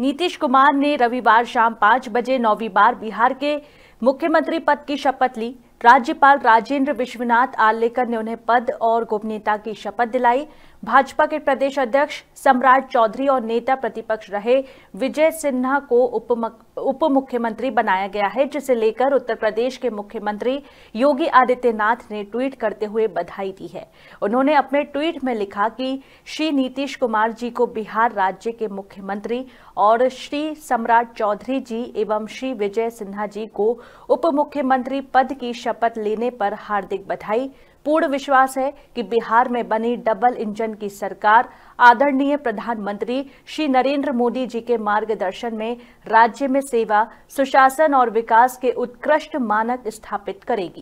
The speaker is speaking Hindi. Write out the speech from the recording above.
नीतीश कुमार ने रविवार शाम पांच बजे नौवीं बार बिहार के मुख्यमंत्री पद की शपथ ली राज्यपाल राजेंद्र विश्वनाथ आलेकर ने उन्हें पद और गोपनीयता की शपथ दिलाई भाजपा के प्रदेश अध्यक्ष सम्राट चौधरी और नेता प्रतिपक्ष रहे विजय सिन्हा को उप मुख्यमंत्री बनाया गया है जिसे लेकर उत्तर प्रदेश के मुख्यमंत्री योगी आदित्यनाथ ने ट्वीट करते हुए बधाई दी है उन्होंने अपने ट्वीट में लिखा कि श्री नीतीश कुमार जी को बिहार राज्य के मुख्यमंत्री और श्री सम्राट चौधरी जी एवं श्री विजय सिन्हा जी को उप मुख्यमंत्री पद की शपथ शपथ लेने पर हार्दिक बधाई पूर्ण विश्वास है कि बिहार में बनी डबल इंजन की सरकार आदरणीय प्रधानमंत्री श्री नरेंद्र मोदी जी के मार्गदर्शन में राज्य में सेवा सुशासन और विकास के उत्कृष्ट मानक स्थापित करेगी